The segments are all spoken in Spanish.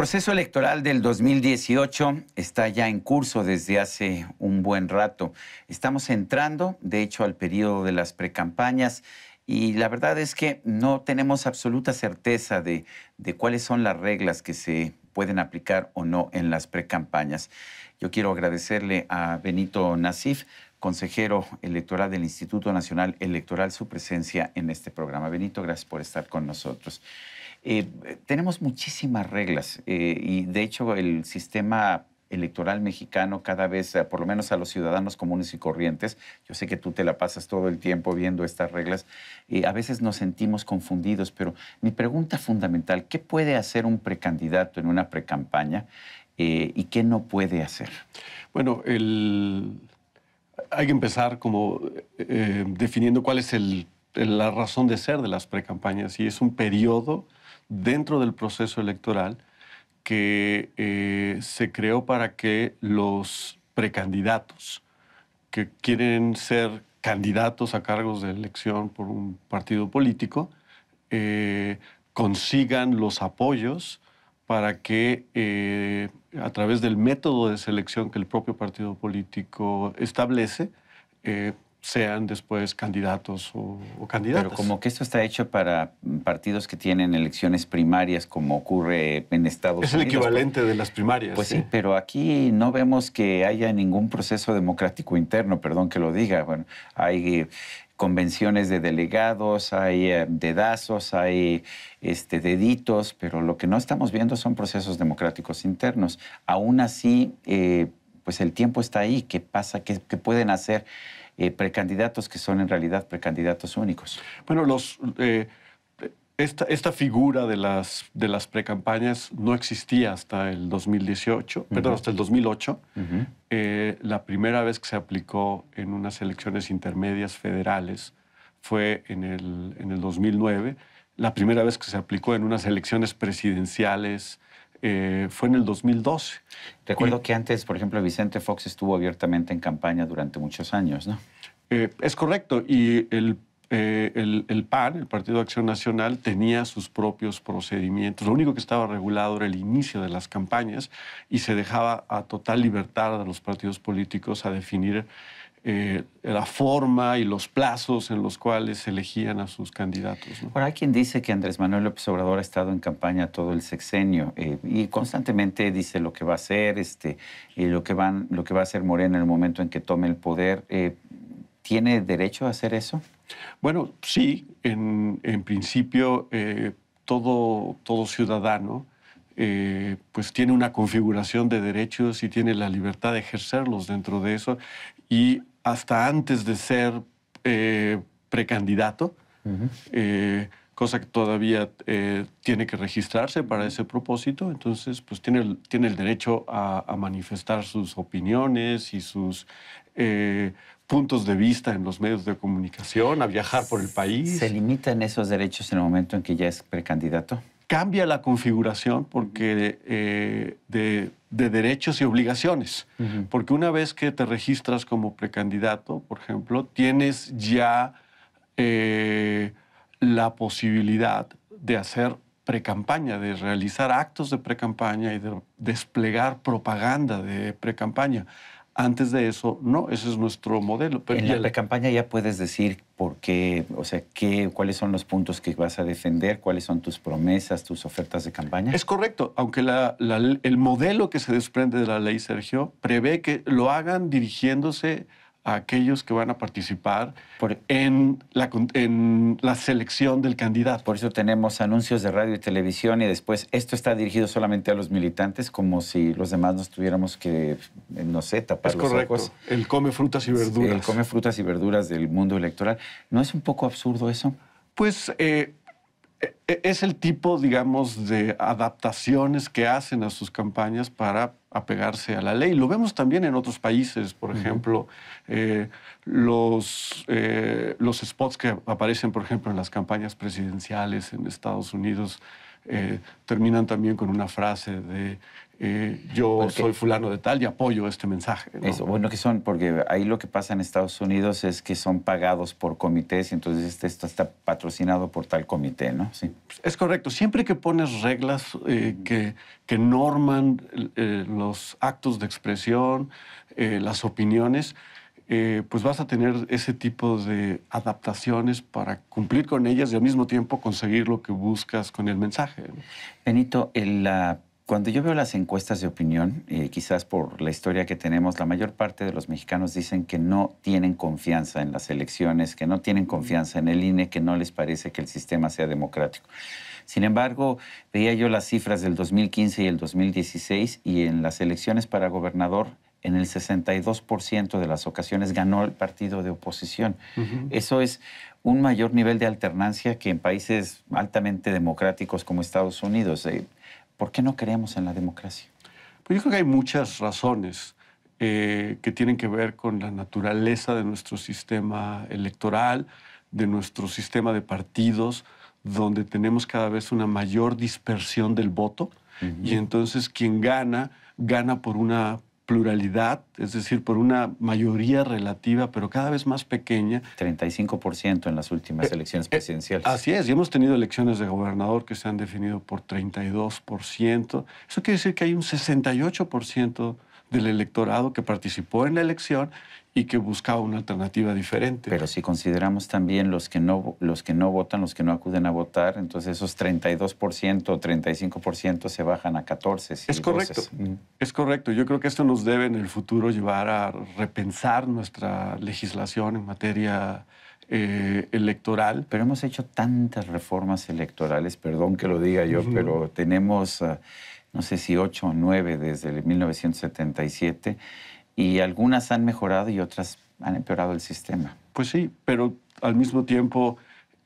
El proceso electoral del 2018 está ya en curso desde hace un buen rato. Estamos entrando, de hecho, al periodo de las precampañas y la verdad es que no tenemos absoluta certeza de, de cuáles son las reglas que se pueden aplicar o no en las precampañas. Yo quiero agradecerle a Benito Nasif, consejero electoral del Instituto Nacional Electoral, su presencia en este programa. Benito, gracias por estar con nosotros. Eh, tenemos muchísimas reglas eh, y de hecho el sistema electoral mexicano cada vez, eh, por lo menos a los ciudadanos comunes y corrientes, yo sé que tú te la pasas todo el tiempo viendo estas reglas, a veces nos sentimos confundidos, pero mi pregunta fundamental, ¿qué puede hacer un precandidato en una precampaña y qué no puede hacer? Bueno, hay que empezar como definiendo cuál es la razón de ser de las precampañas y es un periodo dentro del proceso electoral que eh, se creó para que los precandidatos que quieren ser candidatos a cargos de elección por un partido político eh, consigan los apoyos para que eh, a través del método de selección que el propio partido político establece, sean después candidatos o, candidatos. Pero como que esto está hecho para partidos que tienen elecciones primarias, como ocurre en Estados Unidos. Es el pues equivalente de las primarias. Pues ¿sí? pero aquí no vemos que haya ningún proceso democrático interno, perdón que lo diga. Bueno, hay convenciones de delegados, hay eh, dedazos, hay este, deditos, pero lo que no estamos viendo son procesos democráticos internos. Aún así, eh, pues el tiempo está ahí. ¿Qué pasa? qué pueden hacer? Eh, precandidatos que son en realidad precandidatos únicos. Bueno, los, eh, esta, figura de las, de las precampañas no existía hasta el 2018, hasta el 2008. Eh, la primera vez que se aplicó en unas elecciones intermedias federales fue en el, en el 2009. La primera vez que se aplicó en unas elecciones presidenciales eh, fue en el 2012. Recuerdo que antes, por ejemplo, Vicente Fox estuvo abiertamente en campaña durante muchos años, ¿no? Eh, es correcto, y el, eh, el, el, PAN, el Partido Acción Nacional, tenía sus propios procedimientos. Lo único que estaba regulado era el inicio de las campañas y se dejaba a total libertad a los partidos políticos a definir eh, la forma y los plazos en los cuales elegían a sus candidatos. ¿no? hay quien dice que Andrés Manuel López Obrador ha estado en campaña todo el sexenio eh, y constantemente dice lo que va a hacer, este, y lo que van, lo que va a hacer Morena en el momento en que tome el poder. Eh, ¿Tiene derecho a hacer eso? Bueno, sí. En, en principio, todo, todo ciudadano pues tiene una configuración de derechos y tiene la libertad de ejercerlos dentro de eso. Y hasta antes de ser eh, precandidato, eh, cosa que todavía eh, tiene que registrarse para ese propósito. Entonces, pues tiene el, tiene el derecho a manifestar sus opiniones y sus puntos de vista en los medios de comunicación, a viajar por el país. ¿Se limitan esos derechos en el momento en que ya es precandidato? Cambia la configuración porque de de derechos y obligaciones, porque una vez que te registras como precandidato, por ejemplo, tienes ya eh, la posibilidad de hacer precampaña, de realizar actos de precampaña y de desplegar propaganda de precampaña. Antes de eso, no, ese es nuestro modelo. Pero en la campaña ya puedes decir por qué, o sea, qué, cuáles son los puntos que vas a defender, cuáles son tus promesas, tus ofertas de campaña. Es correcto, aunque el modelo que se desprende de la ley, Sergio, prevé que lo hagan dirigiéndose a aquellos que van a participar en, la, en la selección del candidato. Por eso tenemos anuncios de radio y televisión y después esto está dirigido solamente a los militantes, como si los demás nos tuviéramos que, eh, no sé, tapar es correcto. El come frutas y verduras. El come frutas y verduras del mundo electoral. ¿No es un poco absurdo eso? Pues eh, e, e, es el tipo, digamos, de adaptaciones que hacen a sus campañas para apegarse a la ley. Lo vemos también en otros países, por ejemplo, eh, los, eh, los spots que aparecen, por ejemplo, en las campañas presidenciales en Estados Unidos. Eh, terminan también con una frase de yo soy fulano de tal y apoyo este mensaje. Eso, bueno, que son, porque ahí lo que pasa en Estados Unidos es que son pagados por comités y entonces esto está patrocinado por tal comité, ¿no? Sí. Es correcto. Siempre que pones reglas eh, que, que, norman eh, los actos de expresión, eh, las opiniones, pues vas a tener ese tipo de adaptaciones para cumplir con ellas y al mismo tiempo conseguir lo que buscas con el mensaje. Benito, el... Cuando yo veo las encuestas de opinión, eh, quizás por la historia que tenemos, la mayor parte de los mexicanos dicen que no tienen confianza en las elecciones, que no tienen confianza en el INE, que no les parece que el sistema sea democrático. Sin embargo, veía yo las cifras del 2015 y el 2016 y en las elecciones para gobernador en el 62% de las ocasiones ganó el partido de oposición. Eso es un mayor nivel de alternancia que en países altamente democráticos como Estados Unidos. Eh, ¿Por qué no creemos en la democracia? Pues yo creo que hay muchas razones eh, que tienen que ver con la naturaleza de nuestro sistema electoral, de nuestro sistema de partidos, donde tenemos cada vez una mayor dispersión del voto y entonces quien gana, gana por una pluralidad, es decir, por una mayoría relativa, pero cada vez más pequeña. 35% en las últimas eh, elecciones eh, presidenciales. Así es, y hemos tenido elecciones de gobernador que se han definido por 32%. Eso quiere decir que hay un 68% del electorado que participó en la elección y que buscaba una alternativa diferente. Pero si consideramos también los que no, los que no votan, los que no acuden a votar, entonces esos 32% o 35% se bajan a 14. es correcto, es correcto. Yo creo que esto nos debe en el futuro llevar a repensar nuestra legislación en materia eh, electoral. Pero hemos hecho tantas reformas electorales, perdón que lo diga yo, pero tenemos... Ah, no sé si ocho o nueve desde el 1977, y algunas han mejorado y otras han empeorado el sistema. Pues sí, pero al mismo tiempo,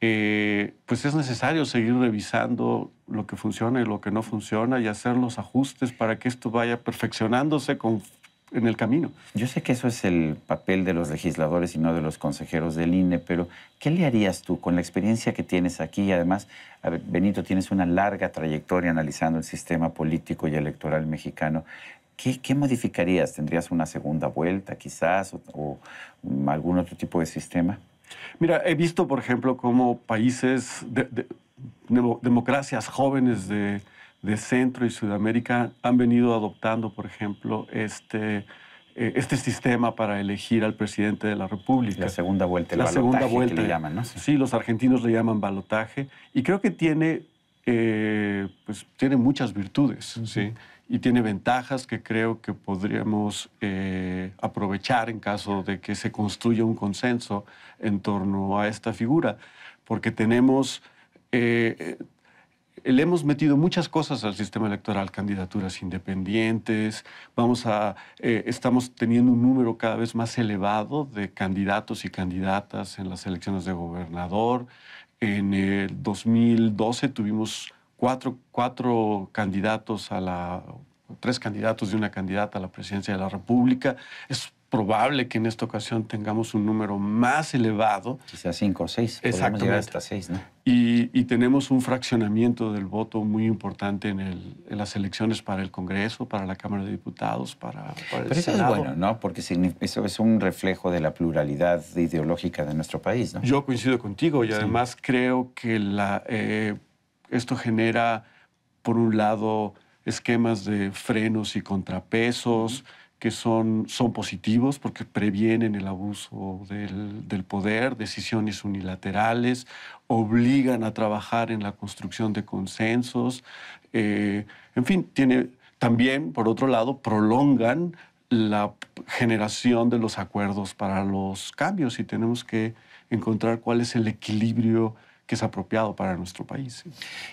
eh, pues es necesario seguir revisando lo que funciona y lo que no funciona y hacer los ajustes para que esto vaya perfeccionándose con, en el camino. Yo sé que eso es el papel de los legisladores y no de los consejeros del INE, pero ¿qué le harías tú con la experiencia que tienes aquí? Además, Benito, tienes una larga trayectoria analizando el sistema político y electoral mexicano. ¿Qué, modificarías? ¿Tendrías una segunda vuelta quizás o, mm, algún otro tipo de sistema? Mira, he visto, por ejemplo, cómo países, de, democracias jóvenes de, de Centro y Sudamérica han venido adoptando, por ejemplo, este, eh, este sistema para elegir al presidente de la República. La segunda vuelta, el la balotaje segunda vuelta, le llaman, ¿no? Sí. los argentinos le llaman balotaje y creo que tiene, eh, pues, tiene muchas virtudes, ¿sí? Y tiene ventajas que creo que podríamos eh, aprovechar en caso de que se construya un consenso en torno a esta figura, porque tenemos le hemos metido muchas cosas al sistema electoral, candidaturas independientes, vamos a, eh, estamos teniendo un número cada vez más elevado de candidatos y candidatas en las elecciones de gobernador. En el 2012 tuvimos cuatro, cuatro candidatos a la, tres candidatos de una candidata a la presidencia de la República. Es probable que en esta ocasión tengamos un número más elevado. Quizás cinco o seis. Exactamente. hasta seis, ¿no? Y, tenemos un fraccionamiento del voto muy importante en, las elecciones para el Congreso, para la Cámara de Diputados, para, para Pero eso es bueno, ¿no? Porque eso es un reflejo de la pluralidad ideológica de nuestro país, ¿no? Yo coincido contigo y además creo que la, eh, esto genera, por un lado, esquemas de frenos y contrapesos que son, son positivos porque previenen el abuso del, poder, decisiones unilaterales, obligan a trabajar en la construcción de consensos, eh, en fin, tiene, también, por otro lado, prolongan la generación de los acuerdos para los cambios y tenemos que encontrar cuál es el equilibrio que es apropiado para nuestro país.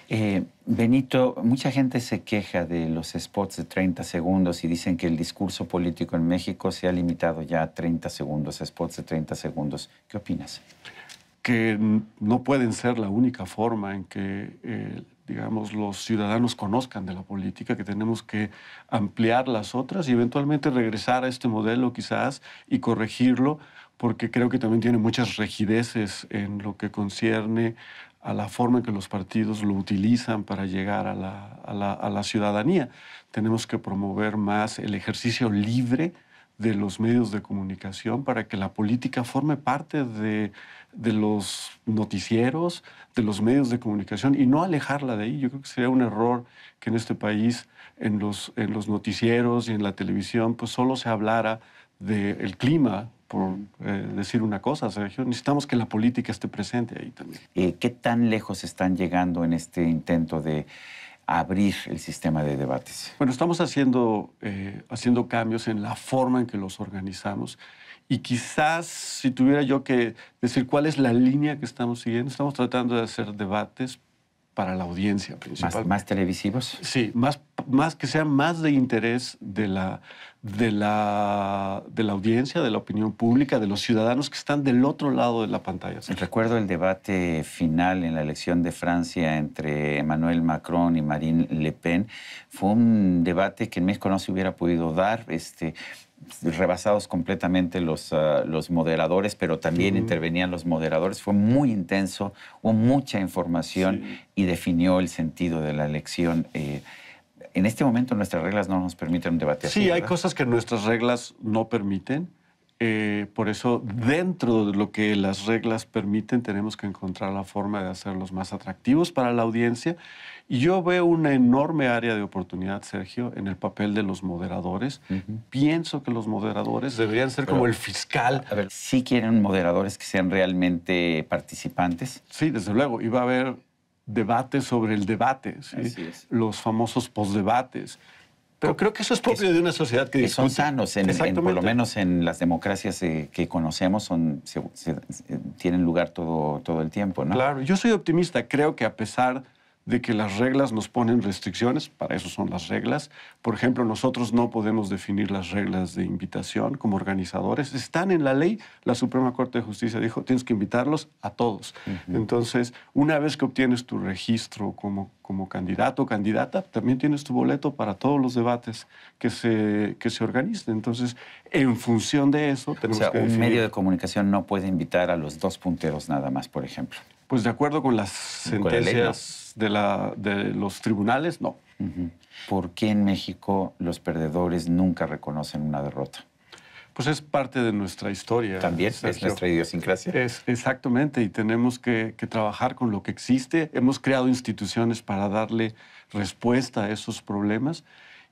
Eh, Benito, mucha gente se queja de los spots de 30 segundos y dicen que el discurso político en México se ha limitado ya a 30 segundos, spots de 30 segundos. ¿Qué opinas? Que no pueden ser la única forma en que eh, digamos, los ciudadanos conozcan de la política, que tenemos que ampliar las otras y eventualmente regresar a este modelo quizás y corregirlo, porque creo que también tiene muchas rigideces en lo que concierne a la forma en que los partidos lo utilizan para llegar a la, a la ciudadanía. Tenemos que promover más el ejercicio libre de los medios de comunicación para que la política forme parte de, los noticieros, de los medios de comunicación y no alejarla de ahí. Yo creo que sería un error que en este país, en los, en los noticieros y en la televisión, pues solo se hablara del clima, por eh, decir una cosa, Necesitamos que la política esté presente ahí también. Eh, ¿Qué tan lejos están llegando en este intento de abrir el sistema de debates? Bueno, estamos haciendo, eh, haciendo cambios en la forma en que los organizamos. Y quizás si tuviera yo que decir cuál es la línea que estamos siguiendo, estamos tratando de hacer debates para la audiencia principal. ¿Más, más televisivos? Sí, más, más que sean más de interés de la, de la, audiencia, de la opinión pública, de los ciudadanos que están del otro lado de la pantalla. Recuerdo el debate final en la elección de Francia entre Emmanuel Macron y Marine Le Pen. Fue un debate que en México no se hubiera podido dar. Este, rebasados completamente los, ah, los moderadores, pero también intervenían los moderadores. Fue muy intenso, hubo mucha información y definió el sentido de la elección. Eh, en este momento nuestras reglas no nos permiten debatir. Sí, hay cosas que nuestras reglas no permiten. Eh, por eso, dentro de lo que las reglas permiten, tenemos que encontrar la forma de hacerlos más atractivos para la audiencia. Y yo veo una enorme área de oportunidad, Sergio, en el papel de los moderadores. Pienso que los moderadores deberían ser como el fiscal. A sí quieren moderadores que sean realmente participantes. Sí, desde luego. Y va a haber debates sobre el debate, los famosos posdebates. Pero creo que eso es propio de una sociedad que, que son sanos, en, por lo menos en las democracias eh, que conocemos, tienen lugar todo, todo el tiempo, Claro, yo soy optimista. Creo que a pesar de que las reglas nos ponen restricciones, para eso son las reglas. Por ejemplo, nosotros no podemos definir las reglas de invitación como organizadores. Están en la ley, la Suprema Corte de Justicia dijo, tienes que invitarlos a todos. Entonces, una vez que obtienes tu registro como, como candidato o candidata, también tienes tu boleto para todos los debates que se, que se organicen. Entonces, en función de eso, o sea, un medio de comunicación no puede invitar a los dos punteros nada más, por ejemplo. Pues de acuerdo con las sentencias de, la, de los tribunales, no. ¿Por qué en México los perdedores nunca reconocen una derrota? Pues es parte de nuestra historia. También es nuestra idiosincrasia. Es, exactamente, y tenemos que, que, trabajar con lo que existe. Hemos creado instituciones para darle respuesta a esos problemas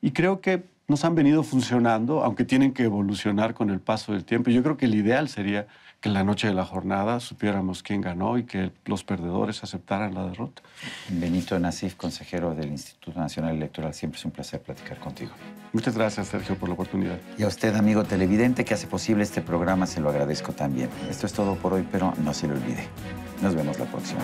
y creo que nos han venido funcionando, aunque tienen que evolucionar con el paso del tiempo. Yo creo que el ideal sería que en la noche de la jornada supiéramos quién ganó y que los perdedores aceptaran la derrota. Benito Nasif, consejero del Instituto Nacional Electoral, siempre es un placer platicar contigo. Muchas gracias, Sergio, por la oportunidad. Y a usted, amigo televidente, que hace posible este programa, se lo agradezco también. Esto es todo por hoy, pero no se lo olvide. Nos vemos la próxima.